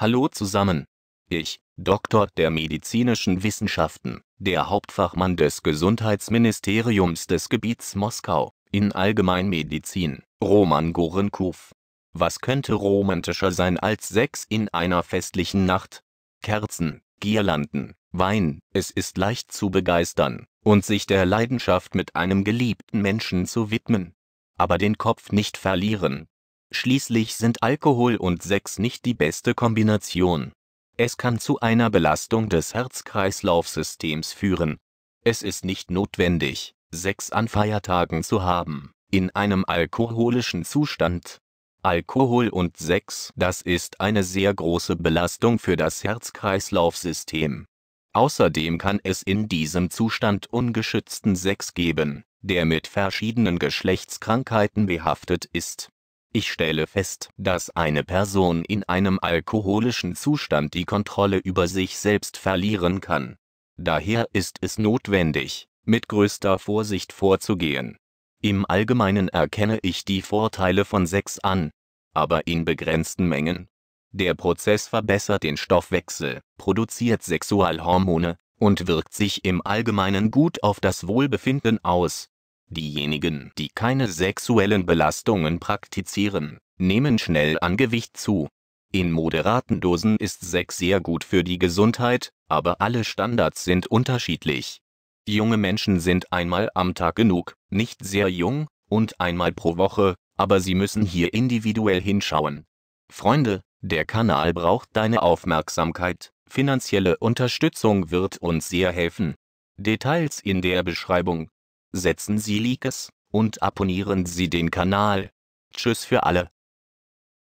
Hallo zusammen. Ich, Doktor der medizinischen Wissenschaften, der Hauptfachmann des Gesundheitsministeriums des Gebiets Moskau, in Allgemeinmedizin, Roman Gorenkow. Was könnte romantischer sein als Sex in einer festlichen Nacht? Kerzen, Girlanden, Wein, es ist leicht zu begeistern und sich der Leidenschaft mit einem geliebten Menschen zu widmen. Aber den Kopf nicht verlieren, Schließlich sind Alkohol und Sex nicht die beste Kombination. Es kann zu einer Belastung des Herzkreislaufsystems führen. Es ist nicht notwendig, Sex an Feiertagen zu haben, in einem alkoholischen Zustand. Alkohol und Sex, das ist eine sehr große Belastung für das Herzkreislaufsystem. Außerdem kann es in diesem Zustand ungeschützten Sex geben, der mit verschiedenen Geschlechtskrankheiten behaftet ist ich stelle fest, dass eine Person in einem alkoholischen Zustand die Kontrolle über sich selbst verlieren kann. Daher ist es notwendig, mit größter Vorsicht vorzugehen. Im Allgemeinen erkenne ich die Vorteile von Sex an, aber in begrenzten Mengen. Der Prozess verbessert den Stoffwechsel, produziert Sexualhormone und wirkt sich im Allgemeinen gut auf das Wohlbefinden aus Diejenigen, die keine sexuellen Belastungen praktizieren, nehmen schnell an Gewicht zu. In moderaten Dosen ist Sex sehr gut für die Gesundheit, aber alle Standards sind unterschiedlich. Junge Menschen sind einmal am Tag genug, nicht sehr jung, und einmal pro Woche, aber sie müssen hier individuell hinschauen. Freunde, der Kanal braucht deine Aufmerksamkeit, finanzielle Unterstützung wird uns sehr helfen. Details in der Beschreibung setzen Sie Likes und abonnieren Sie den Kanal. Tschüss für alle.